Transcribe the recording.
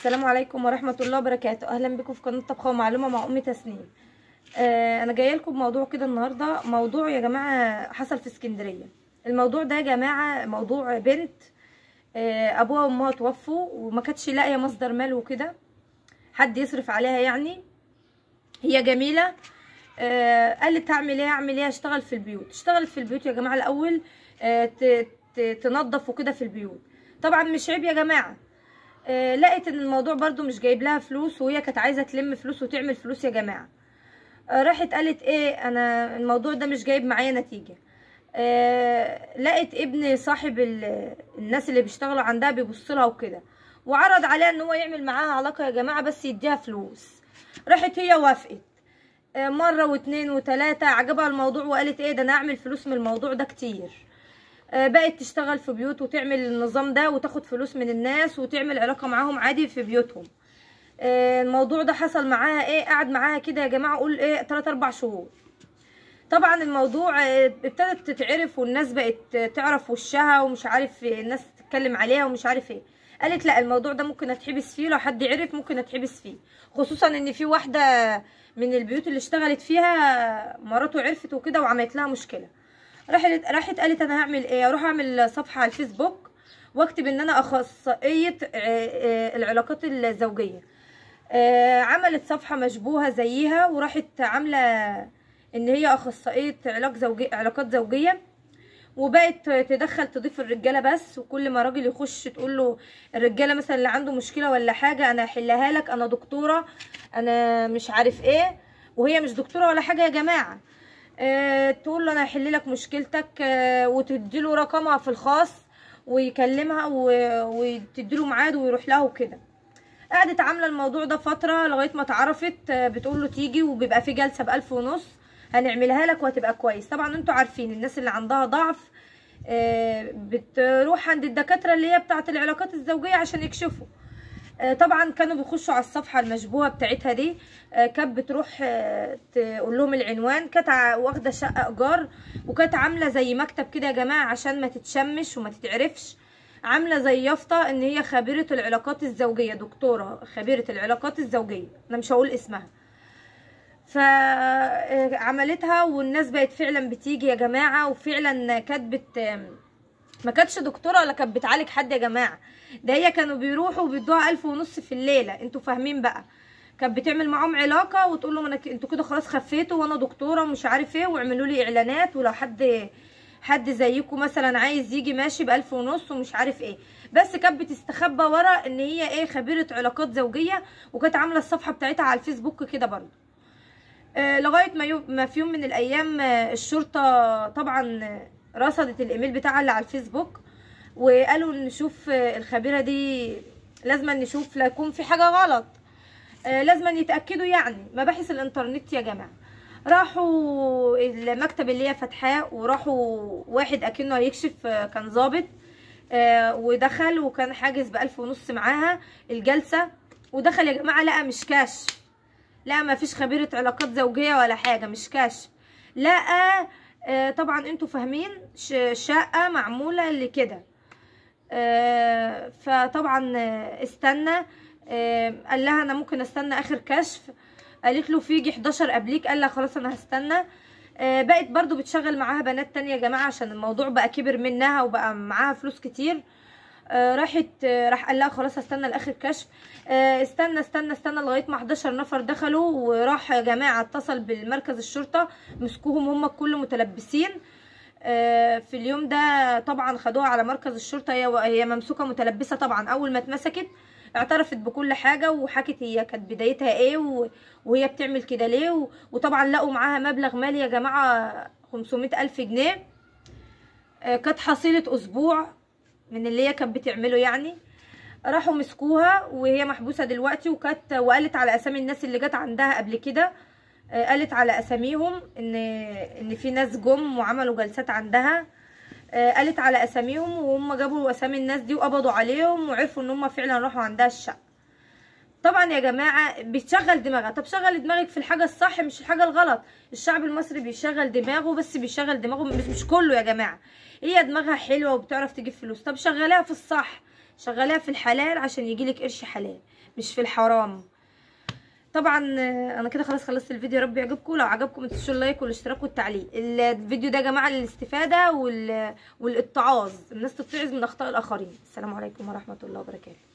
السلام عليكم ورحمه الله وبركاته اهلا بكم في قناه طبخه ومعلومه مع ام تسنيم آه انا جايه لكم بموضوع كده النهارده موضوع يا جماعه حصل في اسكندريه الموضوع ده يا جماعه موضوع بنت آه ابوها وامها توفوا وما كانتش لاقيه مصدر مال وكده حد يصرف عليها يعني هي جميله آه قالت هعمل ايه اعمل ايه اشتغل في البيوت اشتغلت في البيوت يا جماعه الاول آه تنظف وكده في البيوت طبعا مش عيب يا جماعه آه، لقيت لقت ان الموضوع برضو مش جايب لها فلوس وهي كانت عايزه تلم فلوس وتعمل فلوس يا جماعه آه، راحت قالت ايه انا الموضوع ده مش جايب معايا نتيجه آه، لقيت لقت ابن صاحب الناس اللي بيشتغلوا عندها بيبص لها وكده وعرض عليها ان هو يعمل معاها علاقه يا جماعه بس يديها فلوس راحت هي وافقت مره واتنين وتلاته عجبها الموضوع وقالت ايه ده انا اعمل فلوس من الموضوع ده كتير آه، بقت تشتغل في بيوت وتعمل النظام ده وتاخد فلوس من الناس وتعمل علاقه معاهم عادي في بيوتهم آه، الموضوع ده حصل معاها ايه قعد معاها كده يا جماعه قول ايه 3 4 شهور طبعا الموضوع آه، ابتدت تتعرف والناس بقت تعرف وشها ومش عارف إيه، الناس تتكلم عليها ومش عارف ايه قالت لا الموضوع ده ممكن اتحبس فيه لو حد عرف ممكن اتحبس فيه خصوصا ان في واحده من البيوت اللي اشتغلت فيها مراته عرفت وكده وعملت لها مشكله راحت راحت قالت انا هعمل ايه اروح اعمل صفحه على الفيسبوك واكتب ان انا اخصائيه آه، آه، العلاقات الزوجيه آه، عملت صفحه مشبوهه زيها وراحت عامله ان هي اخصائيه علاج زوجي علاقات زوجيه وبقت تدخل تضيف الرجاله بس وكل ما راجل يخش تقول له الرجاله مثلا اللي عنده مشكله ولا حاجه انا هحلها لك انا دكتوره انا مش عارف ايه وهي مش دكتوره ولا حاجه يا جماعه آه، تقول له انا هحل لك مشكلتك وتدي آه، وتديله رقمها في الخاص ويكلمها وتديله ميعاد ويروح لها وكده قعدت عامله الموضوع ده فتره لغايه ما اتعرفت آه، بتقول له تيجي وبيبقى في جلسه بألف ونص هنعملها لك وهتبقى كويس طبعا انتوا عارفين الناس اللي عندها ضعف بتروح عند الدكاتره اللي هي بتاعه العلاقات الزوجيه عشان يكشفوا آه، طبعا كانوا بيخشوا على الصفحه المشبوهه بتاعتها دي آه، كانت بتروح آه، تقول لهم العنوان كانت واخده شقه ايجار وكانت عامله زي مكتب كده يا جماعه عشان ما تتشمش وما تتعرفش عامله زي يافطه ان هي خبيره العلاقات الزوجيه دكتوره خبيره العلاقات الزوجيه انا مش هقول اسمها فعملتها والناس بقت فعلا بتيجي يا جماعه وفعلا كانت ما كانتش دكتوره ولا كانت بتعالج حد يا جماعه ده هي كانوا بيروحوا وبيدوها ألف ونص في الليله انتوا فاهمين بقى كانت بتعمل معاهم علاقه وتقول لهم انا ك... انتوا كده خلاص خفيتوا وانا دكتوره ومش عارف ايه واعملوا لي اعلانات ولو حد حد زيكم مثلا عايز يجي ماشي بألف ونص ومش عارف ايه بس كانت بتستخبى ورا ان هي ايه خبيره علاقات زوجيه وكانت عامله الصفحه بتاعتها على الفيسبوك كده برضه آه لغايه ما, يو... ما في يوم من الايام آه الشرطه طبعا رصدت الايميل بتاعها اللي على الفيسبوك وقالوا نشوف آه، الخبيره دي لازم نشوف لا يكون في حاجه غلط آه، لازم يتاكدوا يعني مباحث الانترنت يا جماعه راحوا المكتب اللي هي فاتحاه وراحوا واحد اكنه هيكشف آه، كان ظابط ودخل وكان حاجز بألف ونص معاها الجلسه ودخل يا جماعه لقى مش كاش لا ما فيش خبيره علاقات زوجيه ولا حاجه مش كاش لقى آه طبعا انتوا فاهمين شقه معموله لكده آه فطبعا استنى آه قال لها انا ممكن استنى اخر كشف قالت له في 11 قبليك قال لها خلاص انا هستنى آه بقت برضو بتشغل معاها بنات تانية يا جماعه عشان الموضوع بقى كبر منها وبقى معاها فلوس كتير آه، راحت آه، راح قال لها خلاص هستنى لاخر كشف آه، استنى استنى استنى لغايه ما 11 نفر دخلوا وراح جماعه اتصل بالمركز الشرطه مسكوهم هم كل متلبسين في اليوم ده طبعا خدوها على مركز الشرطه هي هي ممسوكه متلبسه طبعا اول ما اتمسكت اعترفت بكل حاجه وحكت هي كانت بدايتها ايه وهي بتعمل كده ليه وطبعا لقوا معاها مبلغ مالي يا جماعه 500 الف جنيه كانت حصيله اسبوع من اللي هي كانت بتعمله يعني راحوا مسكوها وهي محبوسه دلوقتي وكانت وقالت على اسامي الناس اللي جت عندها قبل كده آه، قالت على اساميهم ان ان في ناس جم وعملوا جلسات عندها آه، قالت على اساميهم وهم جابوا اسامي الناس دي وقبضوا عليهم وعرفوا ان هم فعلا راحوا عندها الشقه طبعا يا جماعه بتشغل دماغها طب شغل دماغك في الحاجه الصح مش الحاجه الغلط الشعب المصري بيشغل دماغه بس بيشغل دماغه بس مش كله يا جماعه هي إيه دماغها حلوه وبتعرف تجيب فلوس طب شغلاها في الصح شغلاها في الحلال عشان يجيلك قرش حلال مش في الحرام طبعا انا كده خلاص خلصت الفيديو يا رب يعجبكم لو عجبكم ما تنسوش اللايك والاشتراك والتعليق الفيديو ده يا جماعه للاستفاده وال... والاتعاظ الناس تتعظ من اخطاء الاخرين السلام عليكم ورحمه الله وبركاته